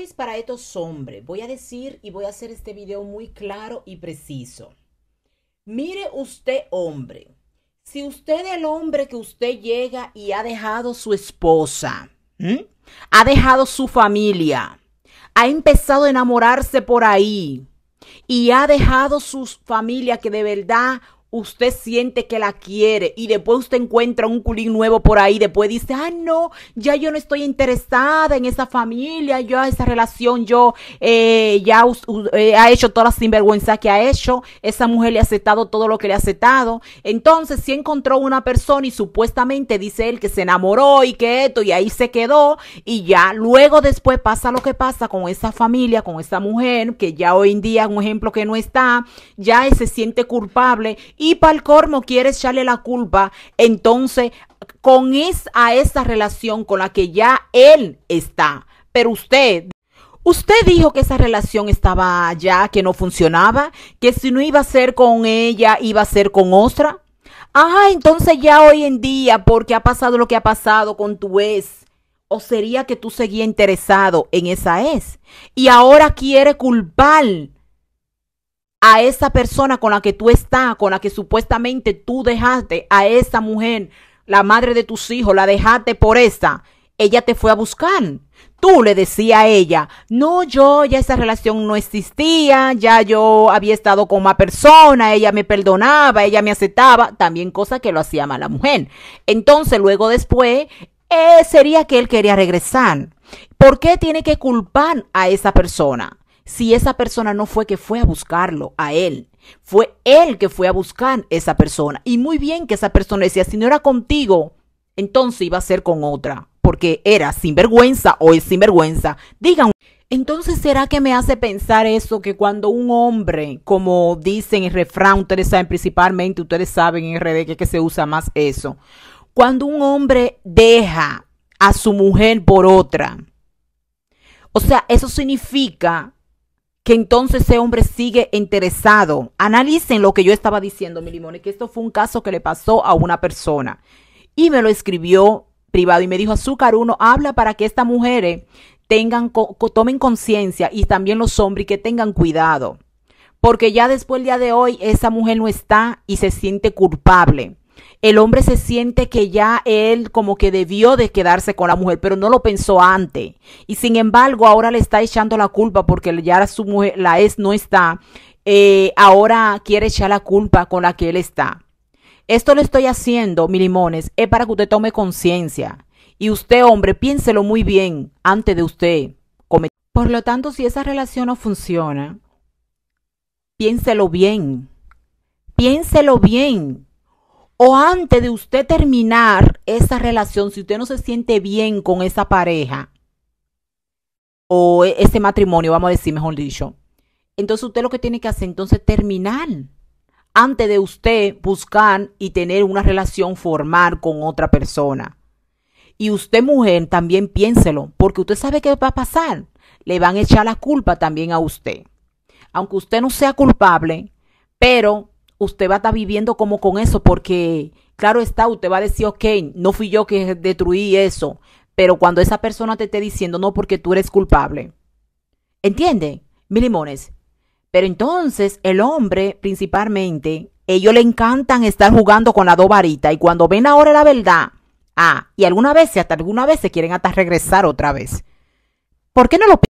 es para estos hombres, voy a decir y voy a hacer este video muy claro y preciso. Mire usted, hombre, si usted es el hombre que usted llega y ha dejado su esposa, ha dejado su familia, ha empezado a enamorarse por ahí y ha dejado su familia que de verdad usted siente que la quiere y después usted encuentra un culín nuevo por ahí, después dice, ah, no, ya yo no estoy interesada en esa familia, yo esa relación, yo eh, ya eh, ha hecho todas la sinvergüenza que ha hecho, esa mujer le ha aceptado todo lo que le ha aceptado. Entonces, si encontró una persona y supuestamente dice él que se enamoró y que esto y ahí se quedó y ya luego después pasa lo que pasa con esa familia, con esa mujer, que ya hoy en día, un ejemplo que no está, ya se siente culpable y pa'l cormo quiere echarle la culpa entonces con a esa relación con la que ya él está. Pero usted Usted dijo que esa relación estaba allá, que no funcionaba, que si no iba a ser con ella, iba a ser con otra. Ah, entonces ya hoy en día, porque ha pasado lo que ha pasado con tu ex, o sería que tú seguías interesado en esa ex y ahora quiere culpar a esa persona con la que tú estás, con la que supuestamente tú dejaste, a esa mujer, la madre de tus hijos, la dejaste por esa, ella te fue a buscar. Tú le decías a ella, no, yo ya esa relación no existía, ya yo había estado con más persona, ella me perdonaba, ella me aceptaba, también cosa que lo hacía mala mujer. Entonces, luego después, eh, sería que él quería regresar. ¿Por qué tiene que culpar a esa persona? si esa persona no fue que fue a buscarlo, a él. Fue él que fue a buscar esa persona. Y muy bien que esa persona decía, si no era contigo, entonces iba a ser con otra. Porque era sinvergüenza o es sinvergüenza. Digan. Entonces, ¿será que me hace pensar eso que cuando un hombre, como dicen el refrán, ustedes saben principalmente, ustedes saben en RD que, que se usa más eso, cuando un hombre deja a su mujer por otra, o sea, eso significa que entonces ese hombre sigue interesado. Analicen lo que yo estaba diciendo, mi limón, que esto fue un caso que le pasó a una persona. Y me lo escribió privado y me dijo, Azúcar uno, habla para que estas mujeres eh, tengan, tomen conciencia y también los hombres que tengan cuidado. Porque ya después del día de hoy esa mujer no está y se siente culpable el hombre se siente que ya él como que debió de quedarse con la mujer, pero no lo pensó antes. Y sin embargo, ahora le está echando la culpa porque ya su mujer, la es no está. Eh, ahora quiere echar la culpa con la que él está. Esto lo estoy haciendo, mi limones, es para que usted tome conciencia. Y usted, hombre, piénselo muy bien antes de usted cometer. Por lo tanto, si esa relación no funciona, piénselo bien. Piénselo bien o antes de usted terminar esa relación, si usted no se siente bien con esa pareja o e, ese matrimonio, vamos a decir mejor dicho, entonces usted lo que tiene que hacer entonces terminar antes de usted buscar y tener una relación formal con otra persona. Y usted mujer también piénselo, porque usted sabe qué va a pasar. Le van a echar la culpa también a usted. Aunque usted no sea culpable, pero usted va a estar viviendo como con eso, porque claro está, usted va a decir, ok, no fui yo que destruí eso, pero cuando esa persona te esté diciendo, no, porque tú eres culpable. ¿Entiende? Mil limones. Pero entonces el hombre, principalmente, ellos le encantan estar jugando con la dos varitas y cuando ven ahora la verdad, ah, y alguna vez, hasta alguna vez se quieren hasta regresar otra vez. ¿Por qué no lo